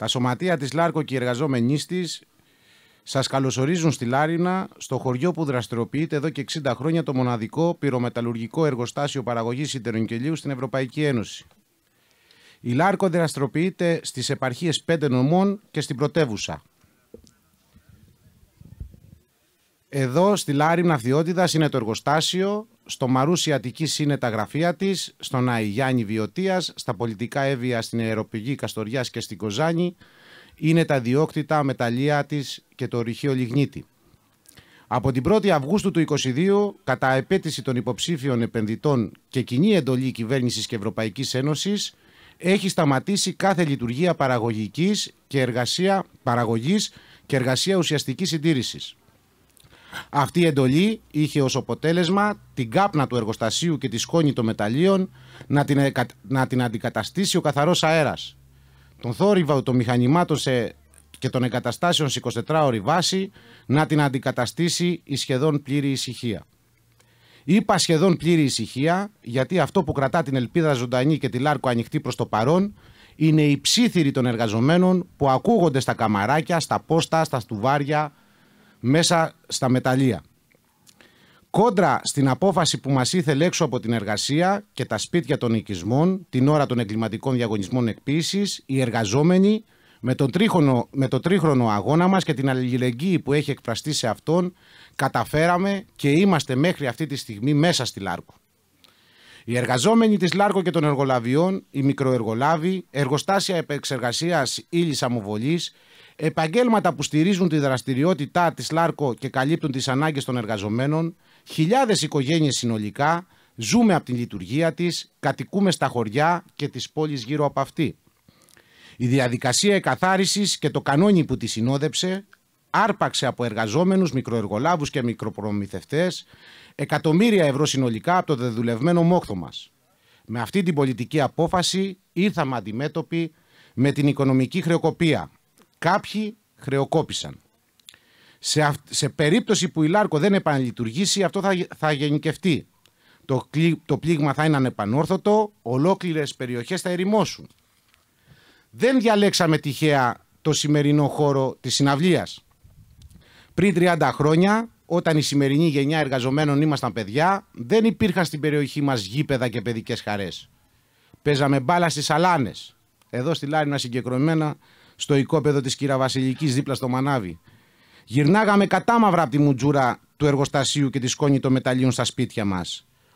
Τα σωματεία της Λάρκο και οι εργαζόμενοι της σας καλωσορίζουν στη Λάρινα, στο χωριό που δραστηριοποιείται εδώ και 60 χρόνια το μοναδικό πυρομεταλλουργικό εργοστάσιο παραγωγής ιντερονικελίου στην Ευρωπαϊκή Ένωση. Η Λάρκο δραστηριοποιείται στις επαρχίες πέντε νομών και στην πρωτεύουσα. Εδώ στη Λάρη Ναυτιότητα είναι το εργοστάσιο, στο Μαρούσι Αττικής είναι τα γραφεία της, στον Αϊγιάννη Βιωτίας, στα πολιτικά έβια στην Αεροπηγή Καστοριάς και στην Κοζάνη είναι τα διόκτητα μεταλλεία της και το ρηχείο Λιγνίτη. Από την 1η Αυγούστου του 2022, κατά επέτηση των υποψήφιων επενδυτών και κοινή εντολή κυβέρνησης και Ευρωπαϊκής Ένωσης, έχει σταματήσει κάθε λειτουργία παραγωγικής και εργασία παραγωγής και εργασία ουσιαστικής συντήρησης. Αυτή η εντολή είχε ως αποτέλεσμα την κάπνα του εργοστασίου και τη σκόνη των μεταλλίων να την, να την αντικαταστήσει ο καθαρός αέρας. Τον θόρυβο των μηχανημάτων σε και των εγκαταστάσεων σε 24ωρη βάση να την αντικαταστήσει η σχεδόν πλήρη ησυχία. Είπα σχεδόν πλήρη ησυχία γιατί αυτό που κρατά την ελπίδα ζωντανή και τη λάρκο ανοιχτή προς το παρόν είναι οι ψήθυροι των εργαζομένων που ακούγονται στα καμαράκια, στα πόστα, στα στουβάρια, μέσα στα μεταλλεία. Κόντρα στην απόφαση που μας ήθελε έξω από την εργασία και τα σπίτια των οικισμών, την ώρα των εγκληματικών διαγωνισμών εκποίησης, οι εργαζόμενοι με, τον με το τρίχρονο αγώνα μας και την αλληλεγγύη που έχει εκφραστεί σε αυτόν, καταφέραμε και είμαστε μέχρι αυτή τη στιγμή μέσα στη Λάρκο. Οι εργαζόμενοι της Λάρκο και των εργολαβιών, οι μικροεργολάβοι, εργοστάσια επεξεργασίας ύλης αμοβολής, επαγγέλματα που στηρίζουν τη δραστηριότητά της ΛΑΡΚΟ και καλύπτουν τις ανάγκες των εργαζομένων, χιλιάδες οικογένειες συνολικά, ζούμε από την λειτουργία της, κατοικούμε στα χωριά και τις πόλεις γύρω από αυτή. Η διαδικασία εκαθάρισης και το κανόνι που τη συνόδεψε άρπαξε από εργαζόμενους, μικροεργολάβους και μικροπρομηθευτές εκατομμύρια ευρώ συνολικά από το δεδουλευμένο μόχθο μας. Με αυτή την πολιτική απόφαση ήρθαμε αντιμέτωποι με την οικονομική χρεοκοπία, Κάποιοι χρεοκόπησαν. Σε, σε περίπτωση που η Λάρκο δεν επαναλειτουργήσει, αυτό θα, θα γενικευτεί. Το, το πλήγμα θα είναι ανεπανόρθωτο, ολόκληρες περιοχές θα ερημώσουν. Δεν διαλέξαμε τυχαία το σημερινό χώρο της συναυλίας. Πριν 30 χρόνια, όταν η σημερινή γενιά εργαζομένων ήμασταν παιδιά, δεν υπήρχαν στην περιοχή μας γήπεδα και παιδικές χαρές. Παίζαμε μπάλα στις αλάνες. Εδώ στη Λάρινα συγκεκριμένα στο οικόπεδο της Κύρα Βασιλικής δίπλα στο Μανάβι. Γυρνάγαμε κατάμαυρα από τη μουτζούρα του εργοστασίου και της σκόνη των μεταλλίων στα σπίτια μας.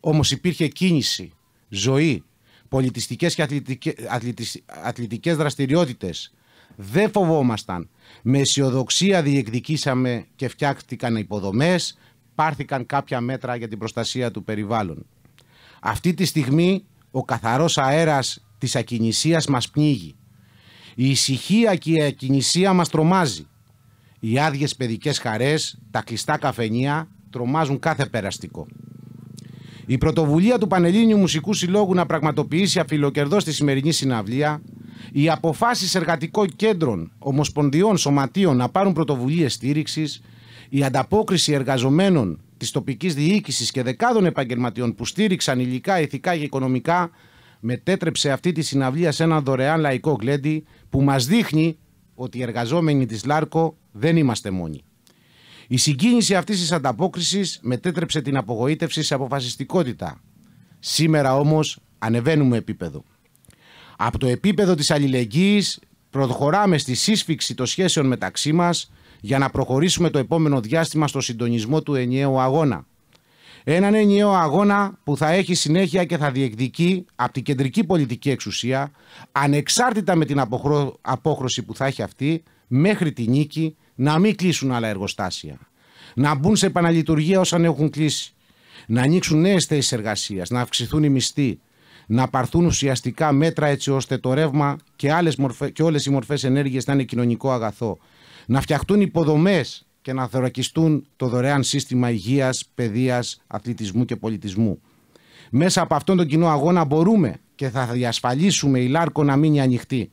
Όμως υπήρχε κίνηση, ζωή, πολιτιστικές και αθλητικέ αθλητικές δραστηριότητες. Δεν φοβόμασταν. Με αισιοδοξία διεκδικήσαμε και φτιάχτηκαν υποδομές, πάρθηκαν κάποια μέτρα για την προστασία του περιβάλλον. Αυτή τη στιγμή ο καθαρός αέρας της ακινησίας μας πνίγει. Η ησυχία και η ακινησία μας τρομάζει. Οι άδειες παιδικές χαρές, τα κλειστά καφενεία τρομάζουν κάθε περαστικό. Η πρωτοβουλία του Πανελλήνιου Μουσικού Συλλόγου να πραγματοποιήσει αφιλοκερδό στη σημερινή συναυλία, οι αποφάσεις εργατικών κέντρων, ομοσπονδιών, σωματείων να πάρουν πρωτοβουλίες στήριξης, η ανταπόκριση εργαζομένων της τοπικής διοίκησης και δεκάδων επαγγελματιών που στήριξαν υλικά, ηθικά και οικονομικά, μετέτρεψε αυτή τη συναυλία σε ένα δωρεάν λαϊκό γλέντι που μας δείχνει ότι οι εργαζόμενοι της ΛΑΡΚΟ δεν είμαστε μόνοι. Η συγκίνηση αυτής της ανταπόκρισης μετέτρεψε την απογοήτευση σε αποφασιστικότητα. Σήμερα όμως ανεβαίνουμε επίπεδο. Από το επίπεδο της αλληλεγγύης προχωράμε στη σύσφυξη των σχέσεων μεταξύ μας για να προχωρήσουμε το επόμενο διάστημα στο συντονισμό του ενιαίου αγώνα. Έναν ενιαίο αγώνα που θα έχει συνέχεια και θα διεκδικεί από την κεντρική πολιτική εξουσία, ανεξάρτητα με την απόχρωση που θα έχει αυτή, μέχρι τη νίκη, να μην κλείσουν άλλα εργοστάσια. Να μπουν σε επαναλειτουργία όσα έχουν κλείσει. Να ανοίξουν νέες θέσεις εργασίας, να αυξηθούν οι μισθοί, να πάρθουν ουσιαστικά μέτρα έτσι ώστε το ρεύμα και, και όλες οι μορφές ενέργειας να είναι κοινωνικό αγαθό. Να φτιαχτούν υποδομές και να θωρακιστούν το δωρεάν σύστημα υγείας, παιδείας, αθλητισμού και πολιτισμού. Μέσα από αυτόν τον κοινό αγώνα μπορούμε και θα διασφαλίσουμε η Λάρκο να μείνει ανοιχτή.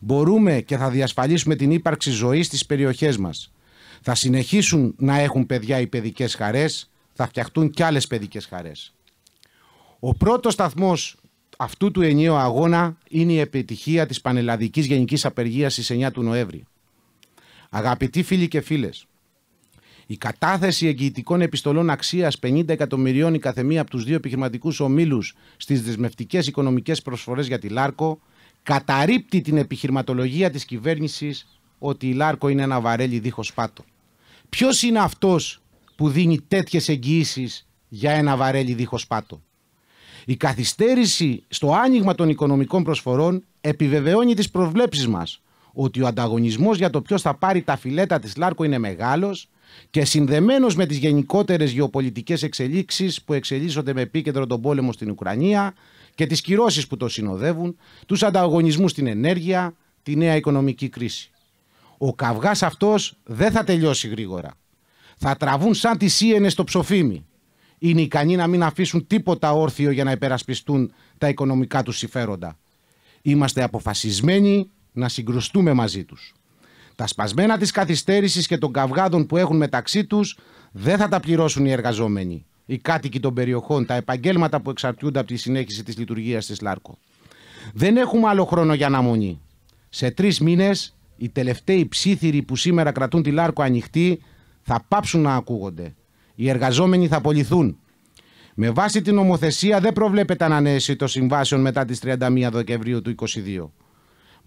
Μπορούμε και θα διασφαλίσουμε την ύπαρξη ζωής στις περιοχές μας. Θα συνεχίσουν να έχουν παιδιά οι παιδικές χαρές, θα φτιαχτούν κι άλλες παιδικές χαρές. Ο πρώτος σταθμός αυτού του ενιαίου αγώνα είναι η επιτυχία της Πανελλαδικής Γενικής Απεργίας στις 9 του Νοέμβρη. Αγαπητοί φίλοι και φίλες. Η κατάθεση εγγυητικών επιστολών αξίας 50 εκατομμυρίων η καθεμία από τους δύο επιχειρηματικούς ομίλους στις δεσμευτικές οικονομικές προσφορές για τη Λάρκο καταρρύπτει την επιχειρηματολογία της κυβέρνησης ότι η Λάρκο είναι ένα βαρέλι δίχως πάτο. Ποιος είναι αυτός που δίνει τέτοιες εγγυήσεις για ένα βαρέλι δίχως πάτο. Η καθυστέρηση στο άνοιγμα των οικονομικών προσφορών επιβεβαιώνει τις προβλέψεις μας ότι ο ανταγωνισμός για το ποιος θα πάρει τα φιλέτα της Λάρκο είναι μεγάλος και συνδεμένος με τις γενικότερες γεωπολιτικές εξελίξεις που εξελίσσονται με επίκεντρο τον πόλεμο στην Ουκρανία και τις κυρώσεις που το συνοδεύουν, τους ανταγωνισμούς στην ενέργεια, τη νέα οικονομική κρίση. Ο καυγάς αυτός δεν θα τελειώσει γρήγορα. Θα τραβούν σαν τις ΙΕΝΕ στο ψοφίμι. Είναι ικανοί να μην αφήσουν τίποτα όρθιο για να υπερασπιστούν τα οικονομικά τους συμφέροντα. Είμαστε αποφασισμένοι να συγκρουστούμε μαζί τους. Τα σπασμένα της καθυστέρησης και των καυγάδων που έχουν μεταξύ τους δεν θα τα πληρώσουν οι εργαζόμενοι, οι κάτοικοι των περιοχών, τα επαγγέλματα που εξαρτιούνται από τη συνέχιση της λειτουργίας της ΛΑΡΚΟ. Δεν έχουμε άλλο χρόνο για αναμονή. Σε τρεις μήνες οι τελευταίοι ψήθυροι που σήμερα κρατούν τη Λάρκο ανοιχτή θα πάψουν να ακούγονται. Οι εργαζόμενοι θα απολυθούν. Με βάση την νομοθεσία δεν προβλέπεται ανανέωση των συμβάσεων μετά τις 31 Δεκεμβρίου του 2022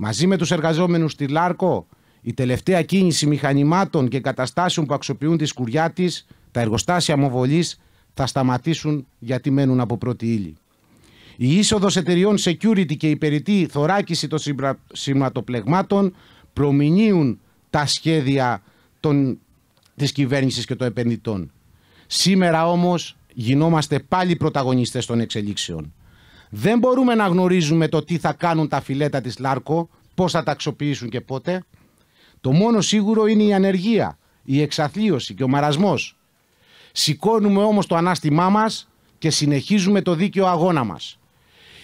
μαζί με τους εργαζόμενους στη Λάρκο, η τελευταία κίνηση μηχανημάτων και καταστάσεων που αξιοποιούν τη σκουριά της, τα εργοστάσια μοβολής, θα σταματήσουν γιατί μένουν από πρώτη ύλη. Η είσοδος εταιριών security και η περιττή θωράκιση των σηματοπλεγμάτων προμηνύουν τα σχέδια των, της και των επενδυτών. Σήμερα όμως γινόμαστε πάλι πρωταγωνιστές των εξελίξεων. Δεν μπορούμε να γνωρίζουμε το τι θα κάνουν τα φιλέτα της Λάρκο, πώς θα τα αξιοποιήσουν και πότε. Το μόνο σίγουρο είναι η ανεργία, η εξαθλίωση και ο μαρασμός. Σηκώνουμε όμως το ανάστημά μας και συνεχίζουμε το δίκαιο αγώνα μας.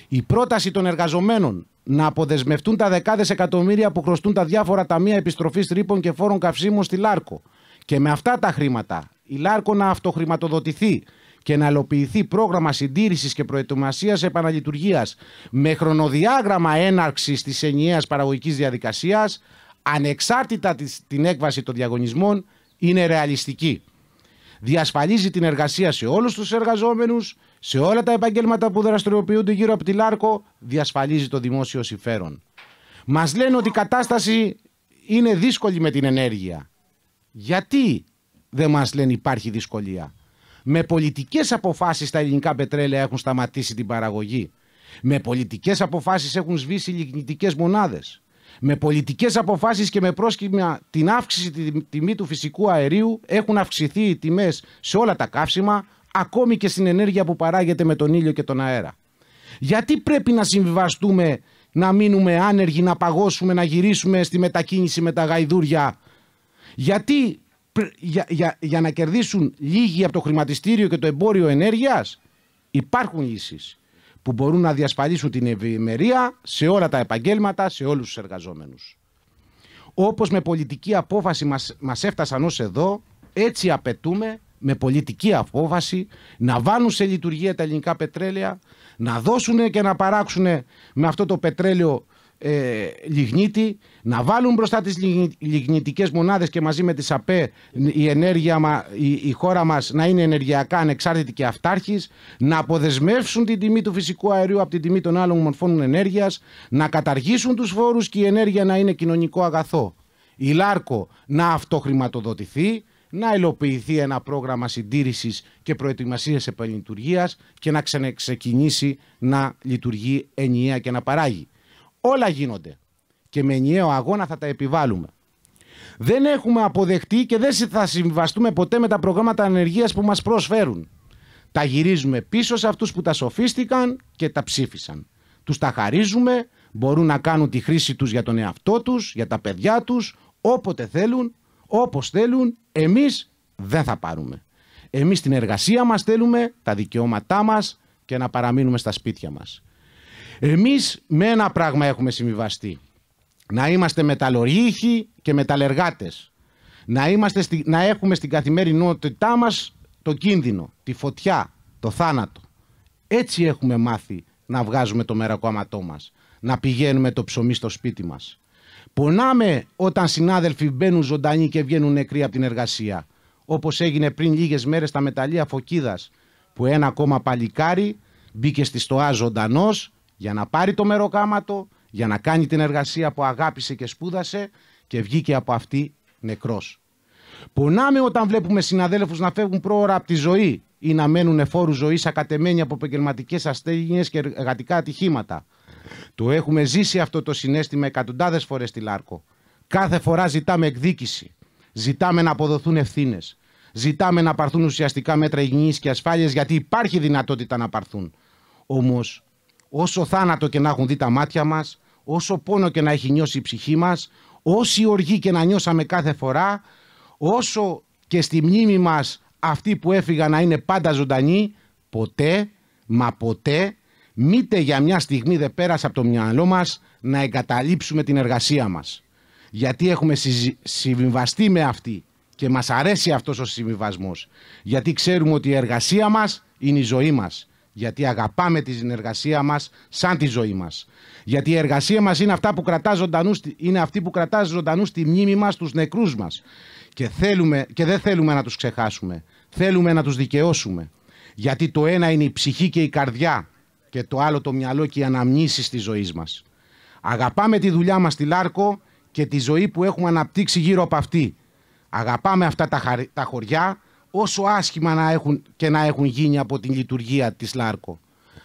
Η πρόταση των εργαζομένων να αποδεσμευτούν τα δεκάδες εκατομμύρια που χρωστούν τα διάφορα ταμεία επιστροφής τρύπων και φόρων καυσίμων στη Λάρκο και με αυτά τα χρήματα η Λάρκο να αυτοχρηματοδοτηθεί και να ελοποιηθεί πρόγραμμα συντήρησης και προετοιμασίας επαναλειτουργίας με χρονοδιάγραμμα έναρξης της ενιαίας παραγωγικής διαδικασίας, ανεξάρτητα την έκβαση των διαγωνισμών, είναι ρεαλιστική. Διασφαλίζει την εργασία σε όλους τους εργαζόμενους, σε όλα τα επαγγέλματα που δραστηριοποιούνται γύρω από τη Λάρκο, διασφαλίζει το δημόσιο συμφέρον. Μας λένε ότι η κατάσταση είναι δύσκολη με την ενέργεια. Γιατί δεν μας λένε υπάρχει δυσκολία με πολιτικές αποφάσεις τα ελληνικά πετρέλαια έχουν σταματήσει την παραγωγή. Με πολιτικές αποφάσεις έχουν σβήσει λιγνητικές μονάδες. Με πολιτικές αποφάσεις και με πρόσχημα την αύξηση τη τιμή του φυσικού αερίου έχουν αυξηθεί οι τιμές σε όλα τα καύσιμα, ακόμη και στην ενέργεια που παράγεται με τον ήλιο και τον αέρα. Γιατί πρέπει να συμβιβαστούμε, να μείνουμε άνεργοι, να παγώσουμε, να γυρίσουμε στη μετακίνηση με τα γαϊδούρια. Γιατί για, για, για να κερδίσουν λίγοι από το χρηματιστήριο και το εμπόριο ενέργειας. Υπάρχουν λύσεις που μπορούν να διασφαλίσουν την ευημερία σε όλα τα επαγγέλματα, σε όλους τους εργαζόμενους. Όπως με πολιτική απόφαση μας, μας έφτασαν ως εδώ, έτσι απαιτούμε με πολιτική απόφαση να βάλουν σε λειτουργία τα ελληνικά πετρέλαια, να δώσουν και να παράξουν με αυτό το πετρέλαιο ε, λιγνίτη, να βάλουν μπροστά τις λιγνητικές μονάδες και μαζί με τις ΑΠΕ η, ενέργεια, η, η χώρα μας να είναι ενεργειακά ανεξάρτητη και αυτάρχης, να αποδεσμεύσουν την τιμή του φυσικού αερίου από την τιμή των άλλων μορφών ενέργειας, να καταργήσουν τους φόρους και η ενέργεια να είναι κοινωνικό αγαθό. Η Λάρκο να αυτοχρηματοδοτηθεί, να υλοποιηθεί ένα πρόγραμμα συντήρησης και προετοιμασίας επαλειτουργία και να ξεκινήσει να λειτουργεί ενιαία και να παράγει. Όλα γίνονται. Και με ενιαίο αγώνα θα τα επιβάλλουμε. Δεν έχουμε αποδεχτεί και δεν θα συμβαστούμε ποτέ με τα προγράμματα ανεργίας που μας προσφέρουν. Τα γυρίζουμε πίσω σε αυτούς που τα σοφίστηκαν και τα ψήφισαν. Τους τα χαρίζουμε, μπορούν να κάνουν τη χρήση τους για τον εαυτό τους, για τα παιδιά τους, όποτε θέλουν, όπως θέλουν, εμείς δεν θα πάρουμε. Εμείς την εργασία μας θέλουμε, τα δικαιώματά μας και να παραμείνουμε στα σπίτια μας. Εμείς με ένα πράγμα έχουμε συμβιβαστεί. Να είμαστε μεταλλορύχοι και μεταλλεργάτες. Να, είμαστε να έχουμε στην καθημερινότητά μας το κίνδυνο, τη φωτιά, το θάνατο. Έτσι έχουμε μάθει να βγάζουμε το μερακόματό μας. Να πηγαίνουμε το ψωμί στο σπίτι μας. Πονάμε όταν συνάδελφοι μπαίνουν ζωντανοί και βγαίνουν νεκροί από την εργασία. Όπως έγινε πριν λίγες μέρες στα μεταλλεία Φωκίδας, που ένα ακόμα παλικάρι μπήκε στη στοά ζωντανός για να πάρει το μεροκάματο, για να κάνει την εργασία που αγάπησε και σπούδασε και βγήκε από αυτή νεκρός. Πονάμε όταν βλέπουμε συναδέλφους να φεύγουν πρόωρα από τη ζωή ή να μένουν εφόρου ζωής ακατεμένοι από επαγγελματικές ασθένειες και εργατικά ατυχήματα. Το έχουμε ζήσει αυτό το συνέστημα εκατοντάδες φορές στη Λάρκο. Κάθε φορά ζητάμε εκδίκηση. Ζητάμε να αποδοθούν ευθύνες. Ζητάμε να πάρθουν ουσιαστικά μέτρα υγιεινής και ασφάλειας γιατί υπάρχει δυνατότητα να πάρθουν. Όμως Όσο θάνατο και να έχουν δει τα μάτια μας, όσο πόνο και να έχει νιώσει η ψυχή μας, όση οργή και να νιώσαμε κάθε φορά, όσο και στη μνήμη μας αυτοί που έφυγαν να είναι πάντα ζωντανοί, ποτέ, μα ποτέ, μήτε για μια στιγμή δεν πέρασε από το μυαλό μας να εγκαταλείψουμε την εργασία μας. Γιατί έχουμε συμβιβαστεί με αυτή και μας αρέσει αυτός ο συμβιβασμός. Γιατί ξέρουμε ότι η εργασία μας είναι η ζωή μας. Γιατί αγαπάμε τη συνεργασία μας σαν τη ζωή μας. Γιατί η εργασία μας είναι, αυτά που κρατάς ζωντανούς, είναι αυτή που κρατάς ζωντανούς τη μνήμη μας, του νεκρούς μας. Και, και δεν θέλουμε να τους ξεχάσουμε. Θέλουμε να τους δικαιώσουμε. Γιατί το ένα είναι η ψυχή και η καρδιά και το άλλο το μυαλό και οι αναμνήσεις της ζωής μας. Αγαπάμε τη δουλειά μας στη Λάρκο και τη ζωή που έχουμε αναπτύξει γύρω από αυτή. Αγαπάμε αυτά τα, τα χωριά, όσο άσχημα να έχουν και να έχουν γίνει από την λειτουργία της ΛΑΡΚΟ.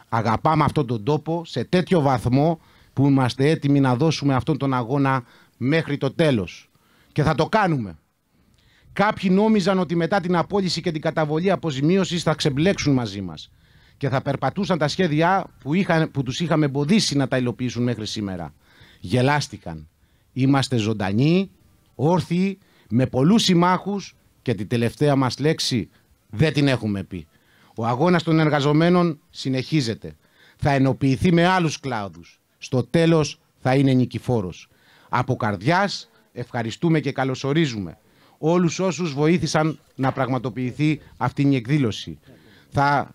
Αγαπάμε αυτόν τον τόπο σε τέτοιο βαθμό που είμαστε έτοιμοι να δώσουμε αυτόν τον αγώνα μέχρι το τέλος. Και θα το κάνουμε. Κάποιοι νόμιζαν ότι μετά την απόλυση και την καταβολή αποζημίωσης θα ξεμπλέξουν μαζί μας και θα περπατούσαν τα σχέδιά που, είχαν, που τους είχαμε εμποδίσει να τα υλοποιήσουν μέχρι σήμερα. Γελάστηκαν. Είμαστε ζωντανοί, όρθιοι, με πολλούς συμμάχους και την τελευταία μας λέξη δεν την έχουμε πει. Ο αγώνας των εργαζομένων συνεχίζεται. Θα ενοποιηθεί με άλλους κλάδους. Στο τέλος θα είναι νικηφόρος. Από καρδιάς ευχαριστούμε και καλωσορίζουμε όλους όσους βοήθησαν να πραγματοποιηθεί αυτή η εκδήλωση. Θα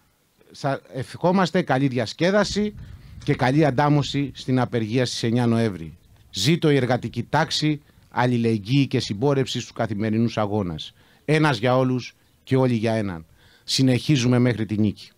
ευχόμαστε καλή διασκέδαση και καλή αντάμωση στην απεργία στις 9 Νοέμβρη. Ζήτω η εργατική τάξη, αλληλεγγύη και συμπόρευση στους καθημερινούς αγώνας. Ένας για όλους και όλοι για έναν. Συνεχίζουμε μέχρι τη νίκη.